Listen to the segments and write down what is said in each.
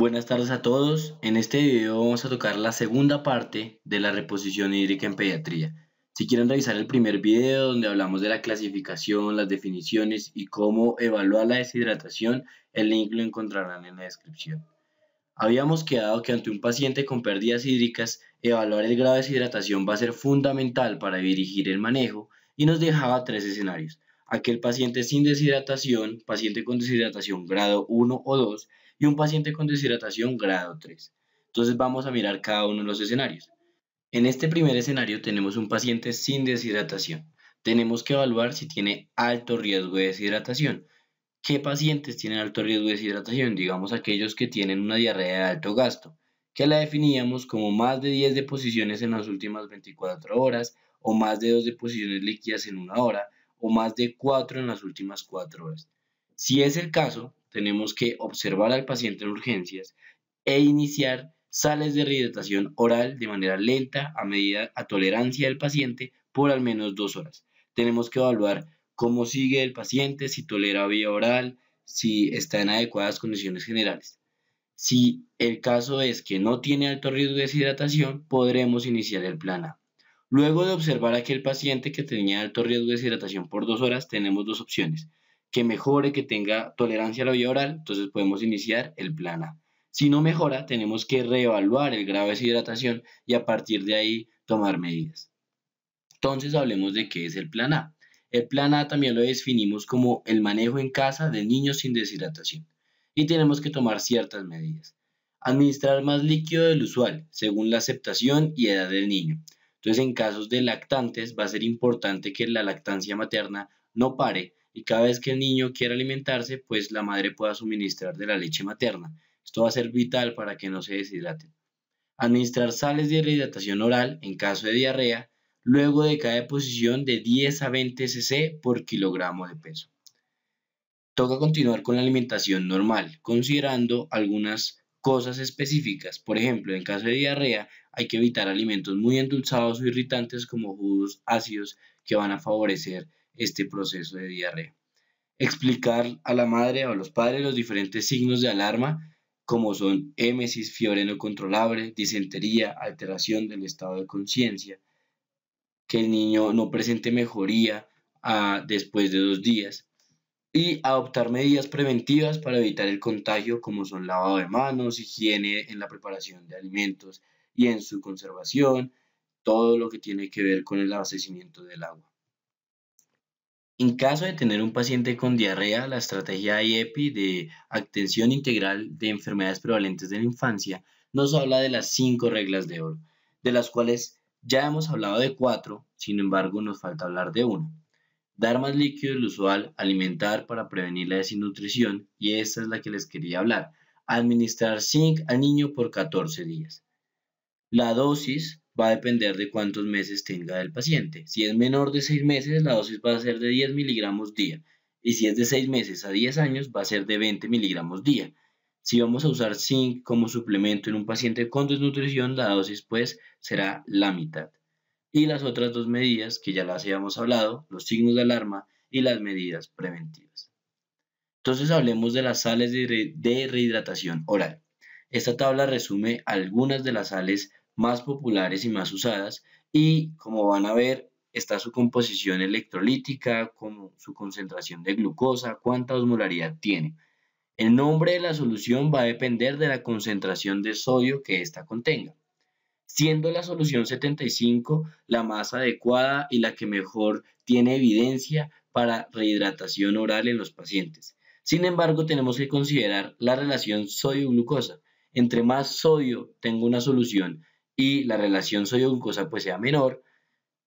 Buenas tardes a todos. En este video vamos a tocar la segunda parte de la reposición hídrica en pediatría. Si quieren revisar el primer video donde hablamos de la clasificación, las definiciones y cómo evaluar la deshidratación, el link lo encontrarán en la descripción. Habíamos quedado que ante un paciente con pérdidas hídricas, evaluar el grado de deshidratación va a ser fundamental para dirigir el manejo y nos dejaba tres escenarios. Aquel paciente sin deshidratación, paciente con deshidratación grado 1 o 2 y un paciente con deshidratación grado 3. Entonces vamos a mirar cada uno de los escenarios. En este primer escenario tenemos un paciente sin deshidratación. Tenemos que evaluar si tiene alto riesgo de deshidratación. ¿Qué pacientes tienen alto riesgo de deshidratación? Digamos aquellos que tienen una diarrea de alto gasto, que la definíamos como más de 10 deposiciones en las últimas 24 horas, o más de 2 deposiciones líquidas en una hora, o más de 4 en las últimas 4 horas. Si es el caso, tenemos que observar al paciente en urgencias e iniciar sales de rehidratación oral de manera lenta a medida a tolerancia del paciente por al menos dos horas. Tenemos que evaluar cómo sigue el paciente, si tolera vía oral, si está en adecuadas condiciones generales. Si el caso es que no tiene alto riesgo de deshidratación, podremos iniciar el plan A. Luego de observar a aquel paciente que tenía alto riesgo de deshidratación por dos horas, tenemos dos opciones que mejore, que tenga tolerancia a la vía oral, entonces podemos iniciar el plan A. Si no mejora, tenemos que reevaluar el grado de deshidratación y a partir de ahí tomar medidas. Entonces hablemos de qué es el plan A. El plan A también lo definimos como el manejo en casa del niño sin deshidratación y tenemos que tomar ciertas medidas. Administrar más líquido del usual según la aceptación y edad del niño. Entonces en casos de lactantes va a ser importante que la lactancia materna no pare y cada vez que el niño quiera alimentarse, pues la madre pueda suministrar de la leche materna. Esto va a ser vital para que no se deshidraten. Administrar sales de rehidratación oral en caso de diarrea, luego de cada deposición de 10 a 20 cc por kilogramo de peso. Toca continuar con la alimentación normal, considerando algunas cosas específicas. Por ejemplo, en caso de diarrea, hay que evitar alimentos muy endulzados o irritantes como jugos ácidos que van a favorecer este proceso de diarrea. Explicar a la madre o a los padres los diferentes signos de alarma, como son émesis, fiebre no controlable, disentería, alteración del estado de conciencia, que el niño no presente mejoría ah, después de dos días, y adoptar medidas preventivas para evitar el contagio, como son lavado de manos, higiene en la preparación de alimentos y en su conservación, todo lo que tiene que ver con el abastecimiento del agua. En caso de tener un paciente con diarrea, la estrategia IEPI de atención integral de enfermedades prevalentes de la infancia nos habla de las cinco reglas de oro, de las cuales ya hemos hablado de cuatro, sin embargo nos falta hablar de una. Dar más líquido del usual, alimentar para prevenir la desnutrición, y esta es la que les quería hablar. Administrar zinc al niño por 14 días. La dosis va a depender de cuántos meses tenga el paciente. Si es menor de 6 meses, la dosis va a ser de 10 miligramos día. Y si es de 6 meses a 10 años, va a ser de 20 miligramos día. Si vamos a usar zinc como suplemento en un paciente con desnutrición, la dosis pues será la mitad. Y las otras dos medidas que ya las habíamos hablado, los signos de alarma y las medidas preventivas. Entonces hablemos de las sales de, de rehidratación oral. Esta tabla resume algunas de las sales más populares y más usadas y como van a ver está su composición electrolítica, como su concentración de glucosa, cuánta osmolaridad tiene. El nombre de la solución va a depender de la concentración de sodio que ésta contenga, siendo la solución 75 la más adecuada y la que mejor tiene evidencia para rehidratación oral en los pacientes. Sin embargo, tenemos que considerar la relación sodio-glucosa. Entre más sodio tenga una solución y la relación sodio-glucosa pues sea menor.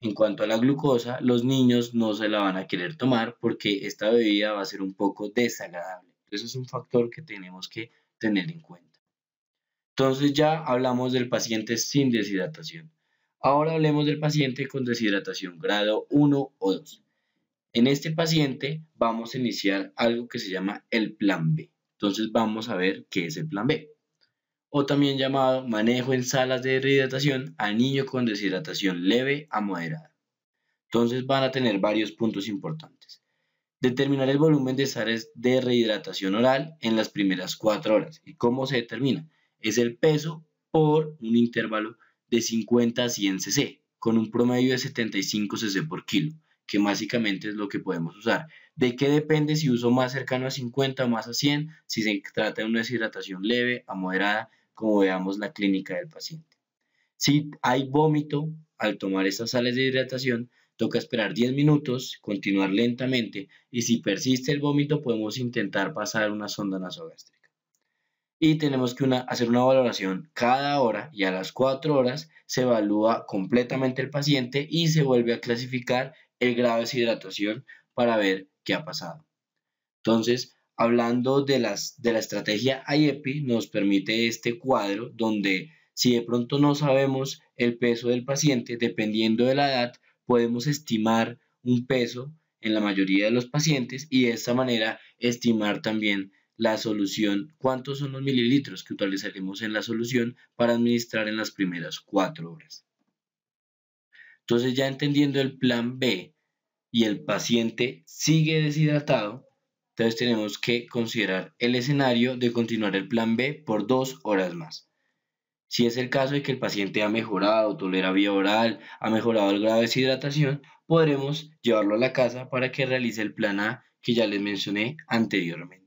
En cuanto a la glucosa, los niños no se la van a querer tomar porque esta bebida va a ser un poco desagradable. Eso es un factor que tenemos que tener en cuenta. Entonces ya hablamos del paciente sin deshidratación. Ahora hablemos del paciente con deshidratación grado 1 o 2. En este paciente vamos a iniciar algo que se llama el plan B. Entonces vamos a ver qué es el plan B o también llamado manejo en salas de rehidratación al niño con deshidratación leve a moderada. Entonces van a tener varios puntos importantes. Determinar el volumen de sales de rehidratación oral en las primeras 4 horas. ¿Y cómo se determina? Es el peso por un intervalo de 50 a 100 cc, con un promedio de 75 cc por kilo, que básicamente es lo que podemos usar. ¿De qué depende si uso más cercano a 50 o más a 100? Si se trata de una deshidratación leve a moderada, como veamos la clínica del paciente. Si hay vómito al tomar estas sales de hidratación, toca esperar 10 minutos, continuar lentamente y si persiste el vómito podemos intentar pasar una sonda nasogástrica. Y tenemos que hacer una valoración cada hora y a las 4 horas se evalúa completamente el paciente y se vuelve a clasificar el grado de deshidratación para ver qué ha pasado. Entonces, Hablando de, las, de la estrategia IEPI, nos permite este cuadro donde si de pronto no sabemos el peso del paciente, dependiendo de la edad, podemos estimar un peso en la mayoría de los pacientes y de esta manera estimar también la solución, cuántos son los mililitros que utilizaremos en la solución para administrar en las primeras cuatro horas. Entonces ya entendiendo el plan B y el paciente sigue deshidratado, entonces tenemos que considerar el escenario de continuar el plan B por dos horas más. Si es el caso de que el paciente ha mejorado, tolera vía oral, ha mejorado el grado de deshidratación, podremos llevarlo a la casa para que realice el plan A que ya les mencioné anteriormente.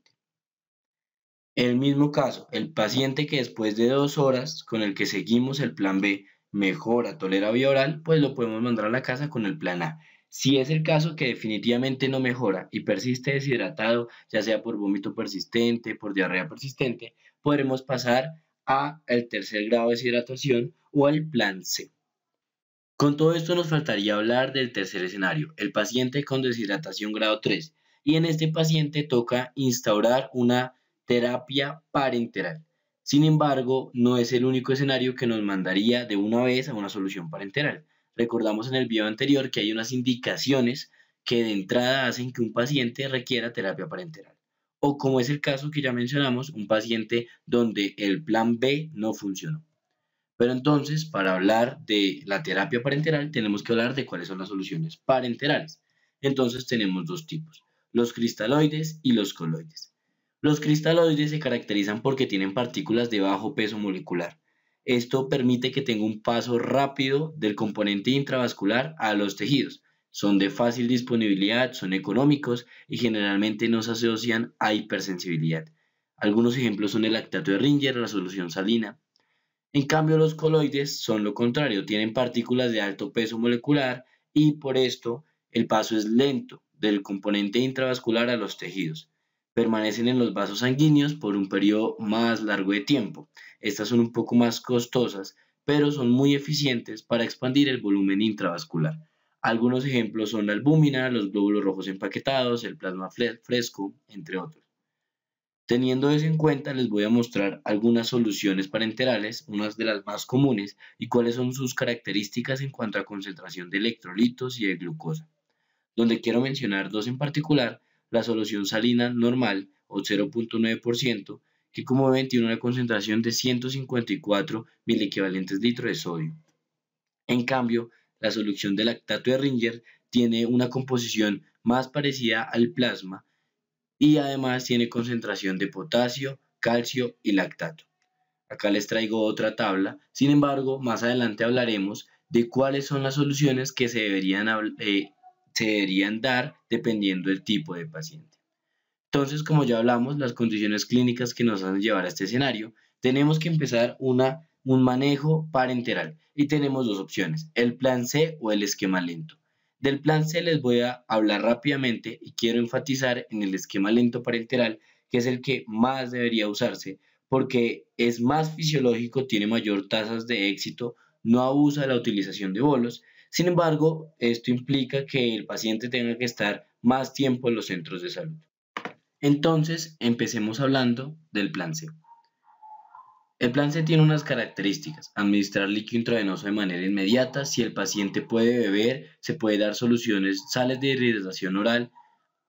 El mismo caso, el paciente que después de dos horas con el que seguimos el plan B mejora, tolera vía oral, pues lo podemos mandar a la casa con el plan A. Si es el caso que definitivamente no mejora y persiste deshidratado, ya sea por vómito persistente, por diarrea persistente, podremos pasar a el tercer grado de deshidratación o al plan C. Con todo esto nos faltaría hablar del tercer escenario, el paciente con deshidratación grado 3. Y en este paciente toca instaurar una terapia parenteral. Sin embargo, no es el único escenario que nos mandaría de una vez a una solución parenteral. Recordamos en el video anterior que hay unas indicaciones que de entrada hacen que un paciente requiera terapia parenteral. O como es el caso que ya mencionamos, un paciente donde el plan B no funcionó. Pero entonces, para hablar de la terapia parenteral, tenemos que hablar de cuáles son las soluciones parenterales. Entonces tenemos dos tipos, los cristaloides y los coloides. Los cristaloides se caracterizan porque tienen partículas de bajo peso molecular, esto permite que tenga un paso rápido del componente intravascular a los tejidos. Son de fácil disponibilidad, son económicos y generalmente no se asocian a hipersensibilidad. Algunos ejemplos son el lactato de Ringer, la solución salina. En cambio, los coloides son lo contrario, tienen partículas de alto peso molecular y por esto el paso es lento del componente intravascular a los tejidos permanecen en los vasos sanguíneos por un periodo más largo de tiempo. Estas son un poco más costosas, pero son muy eficientes para expandir el volumen intravascular. Algunos ejemplos son la albúmina, los glóbulos rojos empaquetados, el plasma fresco, entre otros. Teniendo eso en cuenta, les voy a mostrar algunas soluciones parenterales, unas de las más comunes, y cuáles son sus características en cuanto a concentración de electrolitos y de glucosa. Donde quiero mencionar dos en particular la solución salina normal o 0.9%, que como ven tiene una concentración de 154 mil equivalentes litros de sodio. En cambio, la solución de lactato de Ringer tiene una composición más parecida al plasma y además tiene concentración de potasio, calcio y lactato. Acá les traigo otra tabla, sin embargo, más adelante hablaremos de cuáles son las soluciones que se deberían eh, se deberían dar dependiendo del tipo de paciente. Entonces, como ya hablamos, las condiciones clínicas que nos hacen llevar a este escenario, tenemos que empezar una, un manejo parenteral y tenemos dos opciones, el plan C o el esquema lento. Del plan C les voy a hablar rápidamente y quiero enfatizar en el esquema lento parenteral, que es el que más debería usarse porque es más fisiológico, tiene mayor tasas de éxito, no abusa la utilización de bolos sin embargo, esto implica que el paciente tenga que estar más tiempo en los centros de salud. Entonces, empecemos hablando del plan C. El plan C tiene unas características. Administrar líquido intravenoso de manera inmediata. Si el paciente puede beber, se puede dar soluciones, sales de hidratación oral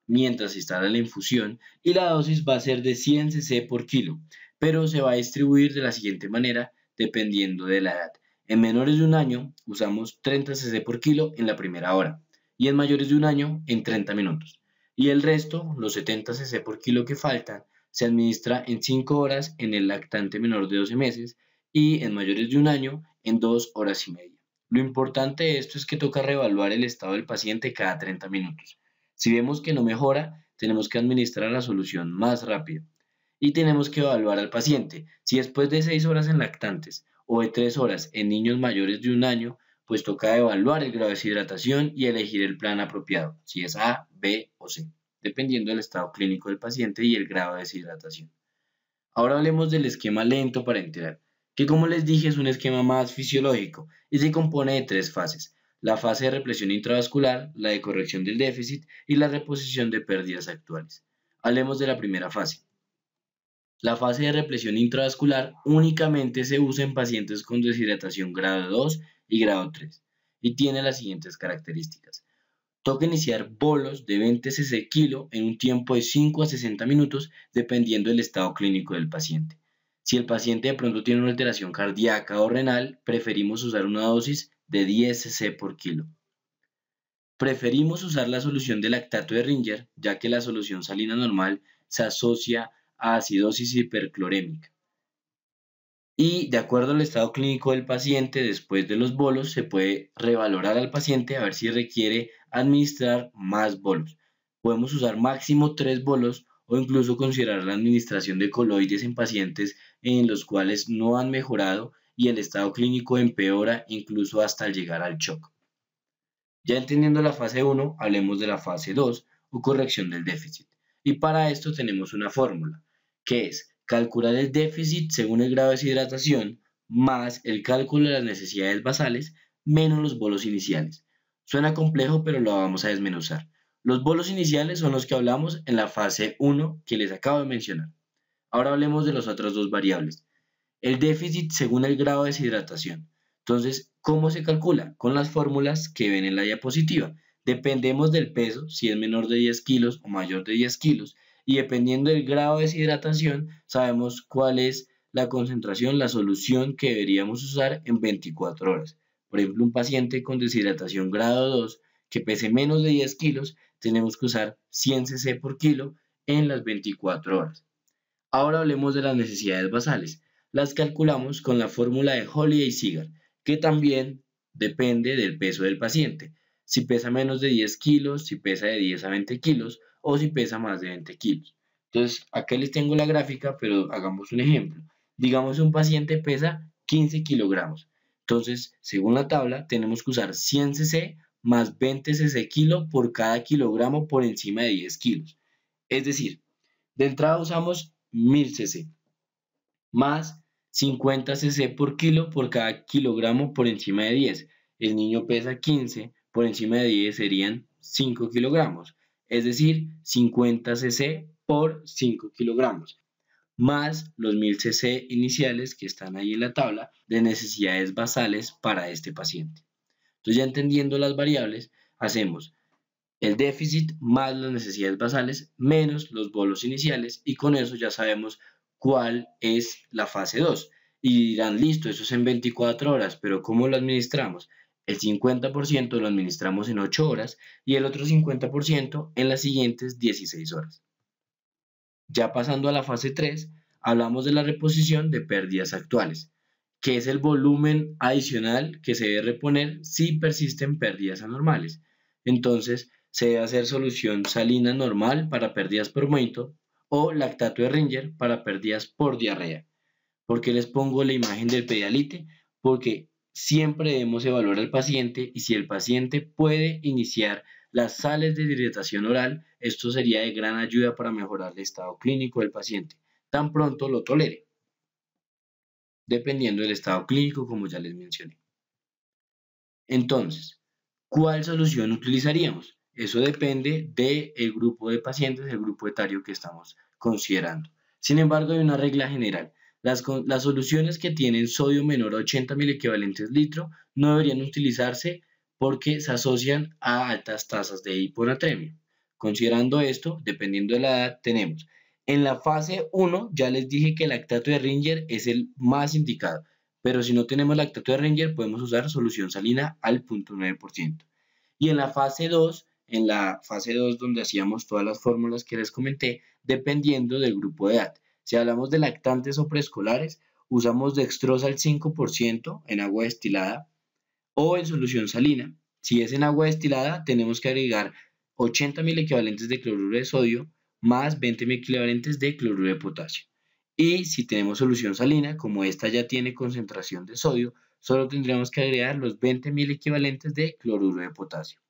mientras se instala la infusión y la dosis va a ser de 100 cc por kilo, pero se va a distribuir de la siguiente manera dependiendo de la edad. En menores de un año usamos 30 cc por kilo en la primera hora y en mayores de un año en 30 minutos. Y el resto, los 70 cc por kilo que faltan, se administra en 5 horas en el lactante menor de 12 meses y en mayores de un año en 2 horas y media. Lo importante de esto es que toca reevaluar el estado del paciente cada 30 minutos. Si vemos que no mejora, tenemos que administrar la solución más rápido. Y tenemos que evaluar al paciente. Si después de 6 horas en lactantes o de tres horas en niños mayores de un año, pues toca evaluar el grado de deshidratación y elegir el plan apropiado, si es A, B o C, dependiendo del estado clínico del paciente y el grado de deshidratación. Ahora hablemos del esquema lento para enterar, que como les dije es un esquema más fisiológico y se compone de tres fases, la fase de represión intravascular, la de corrección del déficit y la reposición de pérdidas actuales. Hablemos de la primera fase, la fase de represión intravascular únicamente se usa en pacientes con deshidratación grado 2 y grado 3 y tiene las siguientes características. Toca iniciar bolos de 20 cc kilo en un tiempo de 5 a 60 minutos dependiendo del estado clínico del paciente. Si el paciente de pronto tiene una alteración cardíaca o renal, preferimos usar una dosis de 10 cc por kilo. Preferimos usar la solución de lactato de Ringer, ya que la solución salina normal se asocia acidosis hiperclorémica. Y de acuerdo al estado clínico del paciente, después de los bolos, se puede revalorar al paciente a ver si requiere administrar más bolos. Podemos usar máximo tres bolos o incluso considerar la administración de coloides en pacientes en los cuales no han mejorado y el estado clínico empeora incluso hasta llegar al shock. Ya entendiendo la fase 1, hablemos de la fase 2 o corrección del déficit. Y para esto tenemos una fórmula que es calcular el déficit según el grado de deshidratación más el cálculo de las necesidades basales menos los bolos iniciales. Suena complejo, pero lo vamos a desmenuzar. Los bolos iniciales son los que hablamos en la fase 1 que les acabo de mencionar. Ahora hablemos de las otras dos variables. El déficit según el grado de deshidratación. Entonces, ¿cómo se calcula? Con las fórmulas que ven en la diapositiva. Dependemos del peso, si es menor de 10 kilos o mayor de 10 kilos, y dependiendo del grado de deshidratación, sabemos cuál es la concentración, la solución que deberíamos usar en 24 horas. Por ejemplo, un paciente con deshidratación grado 2 que pese menos de 10 kilos, tenemos que usar 100 cc por kilo en las 24 horas. Ahora hablemos de las necesidades basales. Las calculamos con la fórmula de y Cigar, que también depende del peso del paciente. Si pesa menos de 10 kilos, si pesa de 10 a 20 kilos, o si pesa más de 20 kilos. Entonces, acá les tengo la gráfica, pero hagamos un ejemplo. Digamos un paciente pesa 15 kilogramos. Entonces, según la tabla, tenemos que usar 100 cc más 20 cc kilo por cada kilogramo por encima de 10 kilos. Es decir, de entrada usamos 1000 cc más 50 cc por kilo por cada kilogramo por encima de 10. El niño pesa 15, por encima de 10 serían 5 kilogramos es decir, 50 cc por 5 kilogramos, más los 1000 cc iniciales que están ahí en la tabla de necesidades basales para este paciente. Entonces, ya entendiendo las variables, hacemos el déficit más las necesidades basales menos los bolos iniciales y con eso ya sabemos cuál es la fase 2. Y dirán, listo, eso es en 24 horas, pero ¿cómo lo administramos? El 50% lo administramos en 8 horas y el otro 50% en las siguientes 16 horas. Ya pasando a la fase 3, hablamos de la reposición de pérdidas actuales, que es el volumen adicional que se debe reponer si persisten pérdidas anormales. Entonces, se debe hacer solución salina normal para pérdidas por momento o lactato de Ringer para pérdidas por diarrea. ¿Por qué les pongo la imagen del pedialite? Porque Siempre debemos evaluar al paciente y si el paciente puede iniciar las sales de dilatación oral, esto sería de gran ayuda para mejorar el estado clínico del paciente, tan pronto lo tolere, dependiendo del estado clínico, como ya les mencioné. Entonces, ¿cuál solución utilizaríamos? Eso depende del grupo de pacientes, del grupo etario que estamos considerando. Sin embargo, hay una regla general. Las, soluciones que tienen sodio menor a 80 mil equivalentes litro no deberían utilizarse porque se asocian a altas tasas de hiponatremia. Considerando esto, dependiendo de la edad, tenemos. En la fase 1 ya les dije que el lactato de Ringer es el más indicado, pero si no tenemos lactato de Ringer podemos usar solución salina al 0.9%. Y en la fase 2, en la fase 2 donde hacíamos todas las fórmulas que les comenté, dependiendo del grupo de edad. Si hablamos de lactantes o preescolares, usamos dextrosa al 5% en agua destilada o en solución salina. Si es en agua destilada, tenemos que agregar 80 mil equivalentes de cloruro de sodio más 20.000 equivalentes de cloruro de potasio. Y si tenemos solución salina, como esta ya tiene concentración de sodio, solo tendríamos que agregar los 20.000 equivalentes de cloruro de potasio.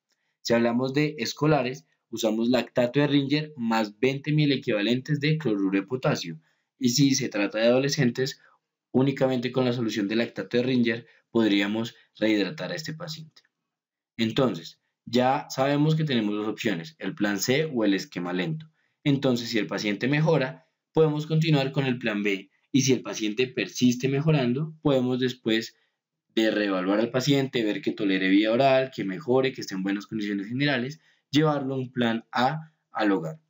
Si hablamos de escolares, usamos lactato de Ringer más 20.000 equivalentes de cloruro de potasio. Y si se trata de adolescentes, únicamente con la solución de lactato de Ringer podríamos rehidratar a este paciente. Entonces, ya sabemos que tenemos dos opciones, el plan C o el esquema lento. Entonces, si el paciente mejora, podemos continuar con el plan B. Y si el paciente persiste mejorando, podemos después de reevaluar al paciente, ver que tolere vía oral, que mejore, que esté en buenas condiciones generales, llevarlo a un plan A al hogar.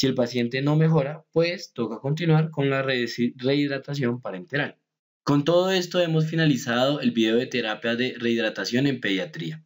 Si el paciente no mejora, pues toca continuar con la rehidratación parenteral. Con todo esto hemos finalizado el video de terapia de rehidratación en pediatría.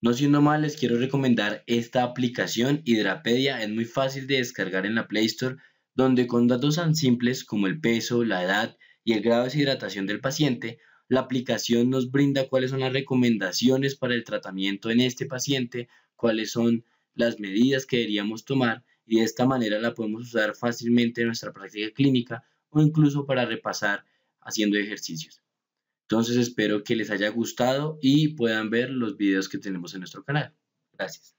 No siendo más, les quiero recomendar esta aplicación Hidrapedia. Es muy fácil de descargar en la Play Store, donde con datos tan simples como el peso, la edad y el grado de deshidratación del paciente, la aplicación nos brinda cuáles son las recomendaciones para el tratamiento en este paciente, cuáles son las medidas que deberíamos tomar y de esta manera la podemos usar fácilmente en nuestra práctica clínica o incluso para repasar haciendo ejercicios. Entonces espero que les haya gustado y puedan ver los videos que tenemos en nuestro canal. Gracias.